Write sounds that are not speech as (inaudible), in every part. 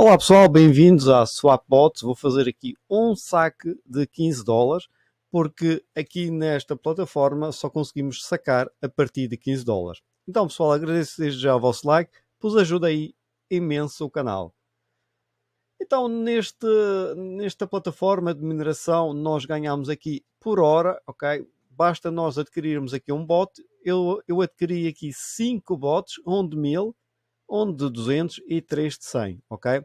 Olá pessoal, bem-vindos à Swapbot. Vou fazer aqui um saque de 15 dólares, porque aqui nesta plataforma só conseguimos sacar a partir de 15 dólares. Então pessoal, agradeço desde já o vosso like, pois ajuda aí imenso o canal. Então neste, nesta plataforma de mineração nós ganhamos aqui por hora, ok? Basta nós adquirirmos aqui um bot. Eu, eu adquiri aqui 5 bots, um de 1000 1 de 200 e 3 de 100, ok? Uh,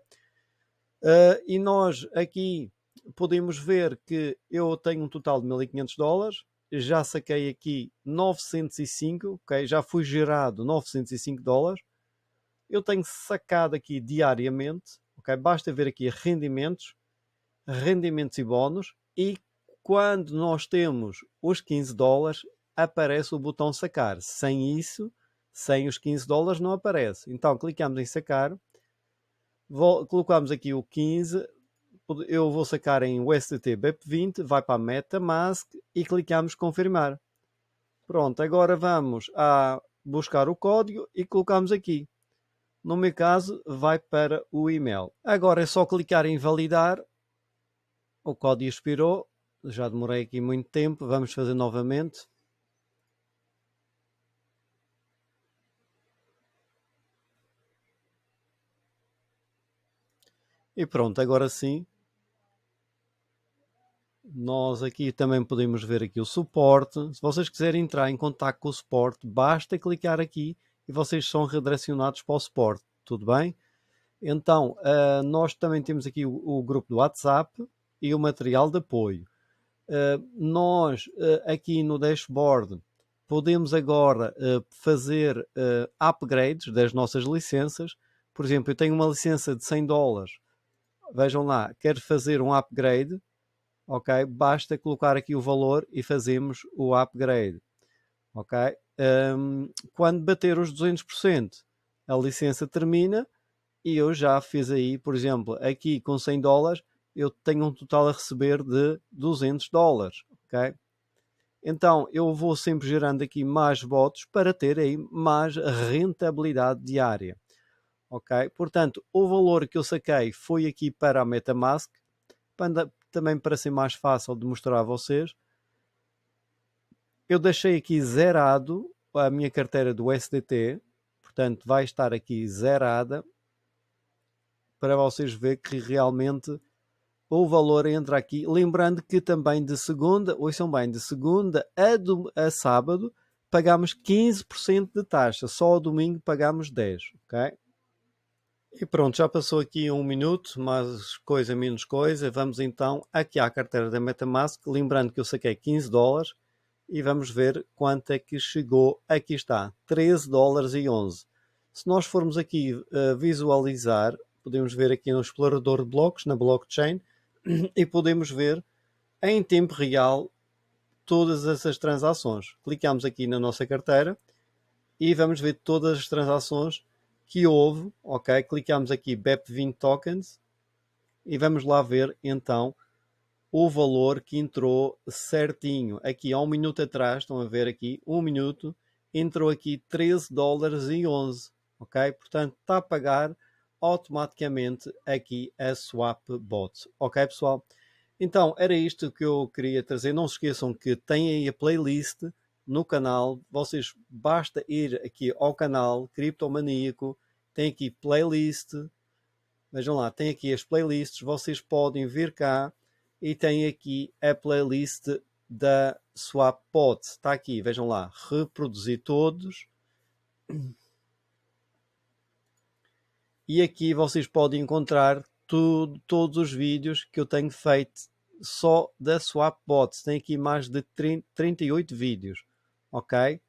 e nós aqui podemos ver que eu tenho um total de 1500 dólares, já saquei aqui 905, ok? Já fui gerado 905 dólares. Eu tenho sacado aqui diariamente, ok? Basta ver aqui rendimentos, rendimentos e bónus e quando nós temos os 15 dólares aparece o botão sacar. Sem isso, sem os 15 dólares não aparece. Então clicamos em sacar, colocamos aqui o 15, eu vou sacar em USDT BEP20, vai para a MetaMask e clicamos confirmar. Pronto, agora vamos a buscar o código e colocamos aqui. No meu caso, vai para o e-mail. Agora é só clicar em validar. O código expirou. Já demorei aqui muito tempo. Vamos fazer novamente. E pronto, agora sim. Nós aqui também podemos ver aqui o suporte. Se vocês quiserem entrar em contato com o suporte, basta clicar aqui e vocês são redirecionados para o suporte, tudo bem? Então, uh, nós também temos aqui o, o, grupo do WhatsApp e o material de apoio. Uh, nós, uh, aqui no dashboard, podemos agora fazer upgrades das nossas licenças. Por exemplo, eu tenho uma licença de 100 dólares vejam lá, quero fazer um upgrade, ok? Basta colocar aqui o valor e fazemos o upgrade, ok? Um, quando bater os 200%, a licença termina e eu já fiz aí, por exemplo, aqui com 100 dólares, eu tenho um total a receber de 200 dólares, ok? Então eu vou sempre gerando aqui mais votos para ter aí mais rentabilidade diária ok? Portanto, o valor que eu saquei foi aqui para a Metamask, para, também para ser mais fácil de mostrar a vocês. Eu deixei aqui zerado a minha carteira do SDT, portanto vai estar aqui zerada para vocês verem que realmente o valor entra aqui. Lembrando que também de segunda, são bem, de segunda a, do, a sábado pagámos 15% de taxa, só ao domingo pagamos 10%, ok? E pronto, já passou aqui um minuto, mais coisa, menos coisa. Vamos então aqui à carteira da Metamask, lembrando que eu saquei 15 dólares e vamos ver quanto é que chegou. Aqui está, 13 dólares e 11. Se nós formos aqui uh, visualizar, podemos ver aqui no explorador de blocos, na blockchain, (clears throat) e podemos ver em tempo real todas essas transações. Clicamos aqui na nossa carteira e vamos ver todas as transações que houve, ok? Clicamos aqui BEP20 tokens e vamos lá ver então o valor que entrou certinho. Aqui há um minuto atrás, estão a ver aqui, um minuto, entrou aqui 13 dólares e 11, ok? Portanto, está a pagar automaticamente aqui a swap bot, ok pessoal? Então, era isto que eu queria trazer. Não se esqueçam que tem aí a playlist no canal. Vocês basta ir aqui ao canal Criptomaníaco tem aqui playlist. Vejam lá, tem aqui as playlists. Vocês podem vir cá e tem aqui a playlist da Swappot. Está aqui, vejam lá, reproduzir todos. E aqui vocês podem encontrar tudo, todos os vídeos que eu tenho feito só da Swapbot. Tem aqui mais de 30, 38 vídeos, ok?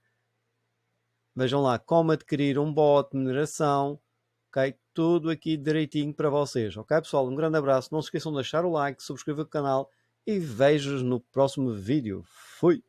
Vejam lá como adquirir um bot mineração, ok? Tudo aqui direitinho para vocês, ok pessoal? Um grande abraço, não se esqueçam de deixar o like, subscrever o canal e vejo-vos no próximo vídeo. Fui!